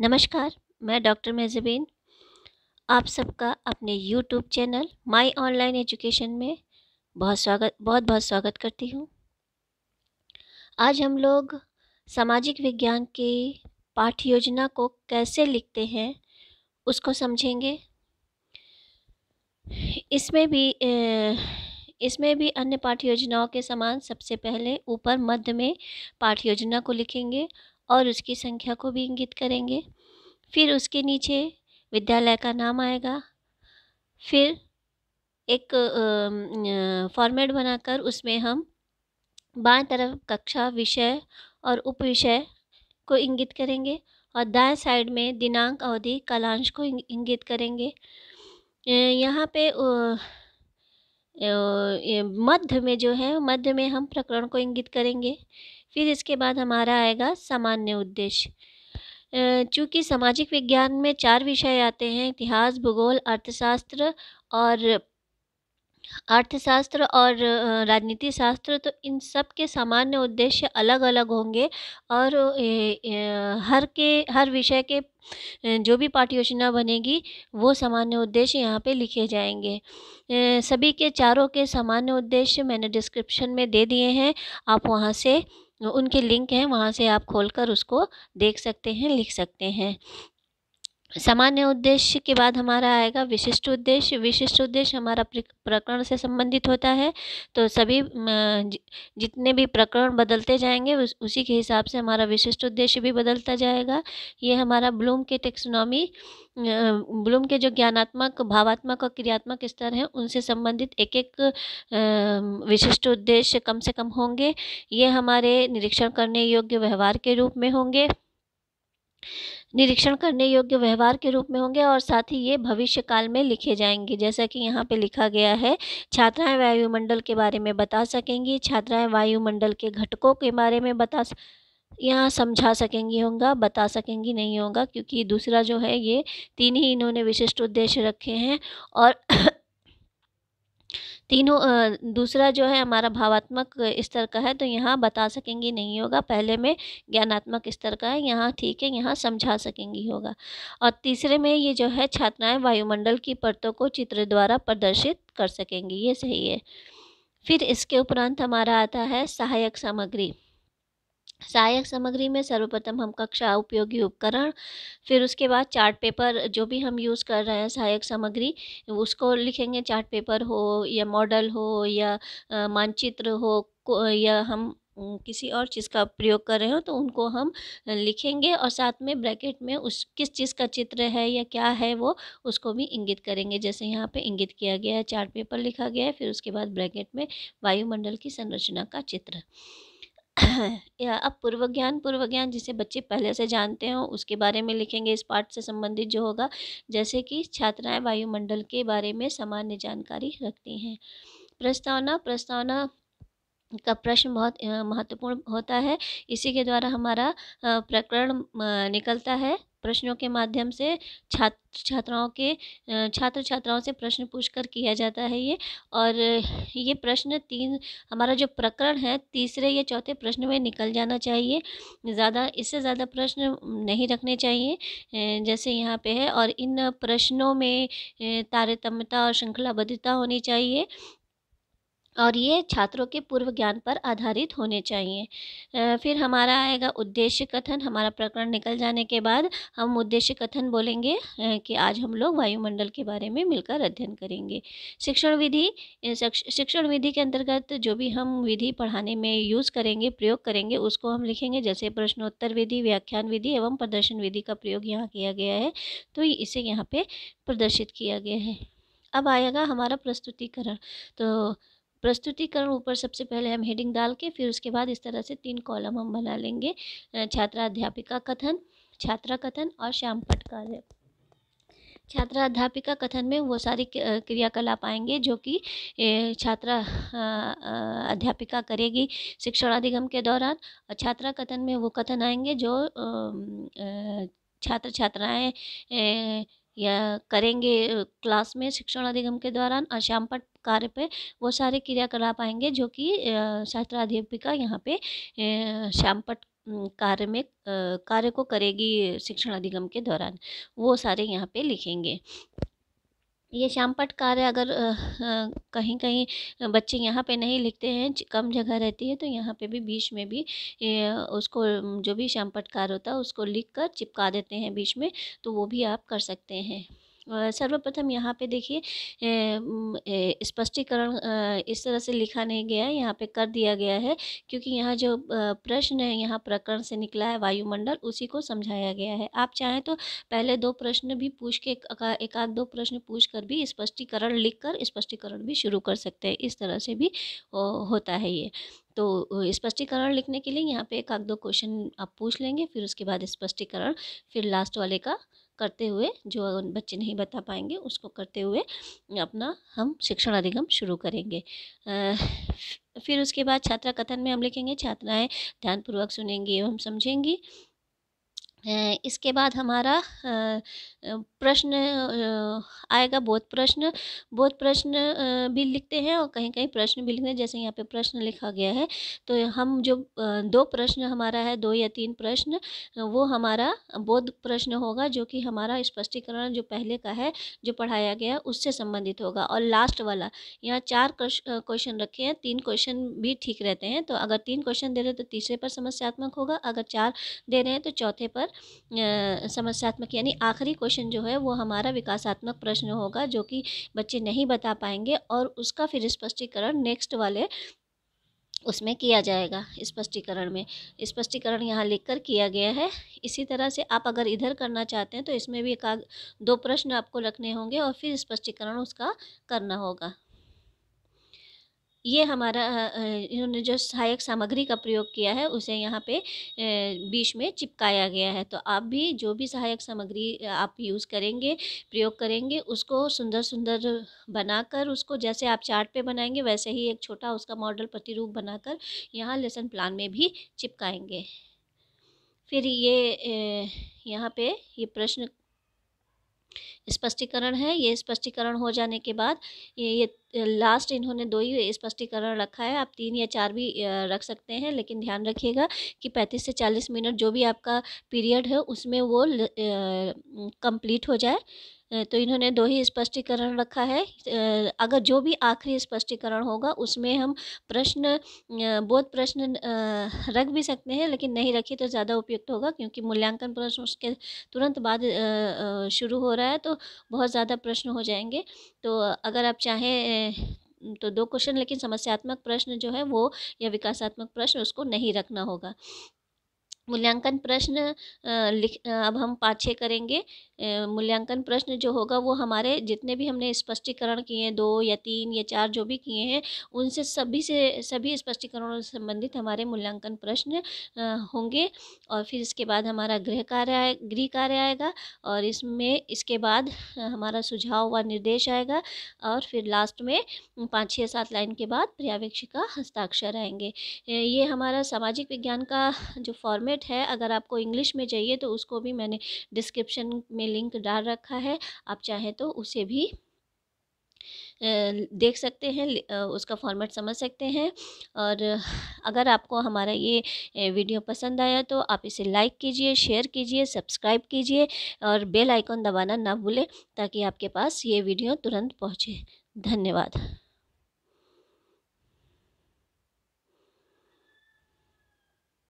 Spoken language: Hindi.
नमस्कार मैं डॉक्टर मेजबीन आप सबका अपने YouTube channel my online education में बहुत स्वागत बहुत बहुत स्वागत करती हूँ आज हम लोग सामाजिक विज्ञान की पाठ्य योजना को कैसे लिखते हैं उसको समझेंगे इसमें भी ए, इसमें भी अन्य पाठ्य योजनाओं के समान सबसे पहले ऊपर मध्य में पाठ्य योजना को लिखेंगे और उसकी संख्या को भी इंगित करेंगे फिर उसके नीचे विद्यालय का नाम आएगा फिर एक फॉर्मेट बनाकर उसमें हम बाएं तरफ कक्षा विषय और उप विषय को इंगित करेंगे और दाएं साइड में दिनांक अवधि कालांश को इंगित करेंगे यहाँ पे मध्य में जो है मध्य में हम प्रकरण को इंगित करेंगे फिर इसके बाद हमारा आएगा सामान्य उद्देश्य चूँकि सामाजिक विज्ञान में चार विषय आते हैं इतिहास भूगोल अर्थशास्त्र और अर्थशास्त्र और राजनीति शास्त्र तो इन सब के सामान्य उद्देश्य अलग अलग होंगे और हर के हर विषय के जो भी पाठ्य योजना बनेगी वो सामान्य उद्देश्य यहाँ पे लिखे जाएंगे सभी के चारों के सामान्य उद्देश्य मैंने डिस्क्रिप्शन में दे दिए हैं आप वहाँ से उनके लिंक हैं वहाँ से आप खोल कर उसको देख सकते हैं लिख सकते हैं सामान्य उद्देश्य के बाद हमारा आएगा विशिष्ट उद्देश्य विशिष्ट उद्देश्य हमारा प्रकरण से संबंधित होता है तो सभी जितने भी प्रकरण बदलते जाएंगे उस, उसी के हिसाब से हमारा विशिष्ट उद्देश्य भी बदलता जाएगा ये हमारा ब्लूम के टेक्सोनॉमी ब्लूम के जो ज्ञानात्मक भावात्मक और क्रियात्मक स्तर हैं उनसे संबंधित एक एक विशिष्ट उद्देश्य कम से कम होंगे ये हमारे निरीक्षण करने योग्य व्यवहार के रूप में होंगे निरीक्षण करने योग्य व्यवहार के रूप में होंगे और साथ ही ये भविष्य काल में लिखे जाएंगे जैसा कि यहाँ पे लिखा गया है छात्राएं वायुमंडल के बारे में बता सकेंगी छात्राएं वायुमंडल के घटकों के बारे में बता यहाँ समझा सकेंगी होंगा बता सकेंगी नहीं होगा क्योंकि दूसरा जो है ये तीन ही इन्होंने विशिष्ट उद्देश्य रखे हैं और तीनों दूसरा जो है हमारा भावात्मक स्तर का है तो यहाँ बता सकेंगी नहीं होगा पहले में ज्ञानात्मक स्तर का है यहाँ ठीक है यहाँ समझा सकेंगी होगा और तीसरे में ये जो है छात्राएं वायुमंडल की परतों को चित्र द्वारा प्रदर्शित कर सकेंगी ये सही है फिर इसके उपरांत हमारा आता है सहायक सामग्री सहायक सामग्री में सर्वप्रथम हम कक्षा उपयोगी उपकरण फिर उसके बाद चार्ट पेपर जो भी हम यूज़ कर रहे हैं सहायक सामग्री उसको लिखेंगे चार्ट पेपर हो या मॉडल हो या मानचित्र हो या हम किसी और चीज़ का प्रयोग कर रहे हो तो उनको हम लिखेंगे और साथ में ब्रैकेट में उस किस चीज़ का चित्र है या क्या है वो उसको भी इंगित करेंगे जैसे यहाँ पे इंगित किया गया है चार्ट पेपर लिखा गया है फिर उसके बाद ब्रैकेट में वायुमंडल की संरचना का चित्र या अब पूर्व ज्ञान पूर्व ज्ञान जिसे बच्चे पहले से जानते हो उसके बारे में लिखेंगे इस पाठ से संबंधित जो होगा जैसे कि छात्राएं वायुमंडल के बारे में सामान्य जानकारी रखती हैं प्रस्तावना प्रस्तावना का प्रश्न बहुत महत्वपूर्ण होता है इसी के द्वारा हमारा प्रकरण निकलता है प्रश्नों के माध्यम से छात्र छात्राओं के छात्र छात्राओं से प्रश्न पूछकर किया जाता है ये और ये प्रश्न तीन हमारा जो प्रकरण है तीसरे या चौथे प्रश्न में निकल जाना चाहिए ज़्यादा इससे ज़्यादा प्रश्न नहीं रखने चाहिए जैसे यहाँ पे है और इन प्रश्नों में तारतम्यता और श्रृंखलाबद्धता होनी चाहिए और ये छात्रों के पूर्व ज्ञान पर आधारित होने चाहिए फिर हमारा आएगा उद्देश्य कथन हमारा प्रकरण निकल जाने के बाद हम उद्देश्य कथन बोलेंगे कि आज हम लोग वायुमंडल के बारे में मिलकर अध्ययन करेंगे शिक्षण विधि शिक्षण विधि के अंतर्गत जो भी हम विधि पढ़ाने में यूज़ करेंगे प्रयोग करेंगे उसको हम लिखेंगे जैसे प्रश्नोत्तर विधि व्याख्यान विधि एवं प्रदर्शन विधि का प्रयोग यहाँ किया गया है तो इसे यहाँ पर प्रदर्शित किया गया है अब आएगा हमारा प्रस्तुतिकरण तो प्रस्तुतिकरण ऊपर सबसे पहले हम हेडिंग डाल के फिर उसके बाद इस तरह से तीन कॉलम हम बना लेंगे छात्रा अध्यापिका कथन छात्रा कथन और श्याम पट कार्य छात्रा अध्यापिका कथन में वो सारी क्रियाकलाप आएंगे जो कि छात्रा अध्यापिका करेगी शिक्षण अधिगम के दौरान और छात्रा कथन में वो कथन आएंगे जो छात्र छात्राएं या करेंगे क्लास में शिक्षण अधिगम के दौरान अश्यामपट कार्य पे वो सारे क्रिया करा पाएंगे जो कि छात्राध्यापिका यहाँ पे श्यामपट कार्य में कार्य को करेगी शिक्षण अधिगम के दौरान वो सारे यहाँ पे लिखेंगे ये श्यामपट कार्य अगर आ, आ, कहीं कहीं बच्चे यहाँ पे नहीं लिखते हैं कम जगह रहती है तो यहाँ पे भी बीच में भी ए, उसको जो भी श्यामपट कार्य होता है उसको लिख कर चिपका देते हैं बीच में तो वो भी आप कर सकते हैं सर्वप्रथम यहाँ पे देखिए स्पष्टीकरण इस तरह से लिखा नहीं गया है यहाँ पे कर दिया गया है क्योंकि यहाँ जो प्रश्न है यहाँ प्रकरण से निकला है वायुमंडल उसी को समझाया गया है आप चाहें तो पहले दो प्रश्न भी पूछ के एक आध दो प्रश्न पूछ कर भी स्पष्टीकरण लिख कर स्पष्टीकरण भी शुरू कर सकते हैं इस तरह से भी होता है ये तो स्पष्टीकरण लिखने के लिए यहाँ पे एक आध दो क्वेश्चन आप पूछ लेंगे फिर उसके बाद स्पष्टीकरण फिर लास्ट वाले का करते हुए जो बच्चे नहीं बता पाएंगे उसको करते हुए अपना हम शिक्षण अधिगम शुरू करेंगे फिर उसके बाद छात्रा कथन में हम लिखेंगे छात्राएं ध्यानपूर्वक सुनेंगी एवं समझेंगी इसके बाद हमारा प्रश्न आएगा बोध प्रश्न बोध प्रश्न भी लिखते हैं और कहीं कहीं प्रश्न भी लिखते हैं जैसे यहाँ पे प्रश्न लिखा गया है तो हम जो दो प्रश्न हमारा है दो या तीन प्रश्न वो हमारा बोध प्रश्न होगा जो कि हमारा स्पष्टीकरण जो पहले का है जो पढ़ाया गया है उससे संबंधित होगा और लास्ट वाला यहाँ चार क्वेश्चन रखे हैं तीन क्वेश्चन भी ठीक रहते हैं तो अगर तीन क्वेश्चन दे रहे हैं तो तीसरे पर समस्यात्मक होगा अगर चार दे रहे हैं तो चौथे पर समस्यात्मक यानी आखिरी क्वेश्चन जो है वो हमारा विकासात्मक प्रश्न होगा जो कि बच्चे नहीं बता पाएंगे और उसका फिर स्पष्टीकरण नेक्स्ट वाले उसमें किया जाएगा स्पष्टीकरण में स्पष्टीकरण यहाँ लिखकर किया गया है इसी तरह से आप अगर इधर करना चाहते हैं तो इसमें भी एक दो प्रश्न आपको रखने होंगे और फिर स्पष्टीकरण उसका करना होगा ये हमारा इन्होंने जो सहायक सामग्री का प्रयोग किया है उसे यहाँ पे बीच में चिपकाया गया है तो आप भी जो भी सहायक सामग्री आप यूज़ करेंगे प्रयोग करेंगे उसको सुंदर सुंदर बनाकर उसको जैसे आप चार्ट पे बनाएंगे वैसे ही एक छोटा उसका मॉडल प्रतिरूप बनाकर यहाँ लेसन प्लान में भी चिपकाएंगे फिर ये यहाँ पे ये प्रश्न स्पष्टीकरण है ये स्पष्टीकरण हो जाने के बाद ये, ये लास्ट इन्होंने दो ही स्पष्टीकरण रखा है आप तीन या चार भी रख सकते हैं लेकिन ध्यान रखिएगा कि पैंतीस से चालीस मिनट जो भी आपका पीरियड है उसमें वो कंप्लीट हो जाए तो इन्होंने दो ही स्पष्टीकरण रखा है अगर जो भी आखिरी स्पष्टीकरण होगा उसमें हम प्रश्न बोध प्रश्न रख भी सकते हैं लेकिन नहीं रखे तो ज़्यादा उपयुक्त होगा क्योंकि मूल्यांकन प्रश्न उसके तुरंत बाद शुरू हो रहा है तो बहुत ज़्यादा प्रश्न हो जाएंगे तो अगर आप चाहें तो दो क्वेश्चन लेकिन समस्यात्मक प्रश्न जो है वो या विकासात्मक प्रश्न उसको नहीं रखना होगा मूल्यांकन प्रश्न लिख अब हम पाछे करेंगे मूल्यांकन प्रश्न जो होगा वो हमारे जितने भी हमने स्पष्टीकरण किए हैं दो या तीन या चार जो भी किए हैं उनसे सभी से सभी स्पष्टीकरणों से संबंधित हमारे मूल्यांकन प्रश्न होंगे और फिर इसके बाद हमारा गृह कार्य आए गृह कार्य आएगा और इसमें इसके बाद हमारा सुझाव व निर्देश आएगा और फिर लास्ट में पाँच छः सात लाइन के बाद पर्यावेक्षिका हस्ताक्षर आएंगे ये हमारा सामाजिक विज्ञान का जो फॉर्मेट फॉर्मेट है अगर आपको इंग्लिश में चाहिए तो उसको भी मैंने डिस्क्रिप्शन में लिंक डाल रखा है आप चाहें तो उसे भी देख सकते हैं उसका फॉर्मेट समझ सकते हैं और अगर आपको हमारा ये वीडियो पसंद आया तो आप इसे लाइक कीजिए शेयर कीजिए सब्सक्राइब कीजिए और बेल आइकन दबाना ना भूलें ताकि आपके पास ये वीडियो तुरंत पहुंचे धन्यवाद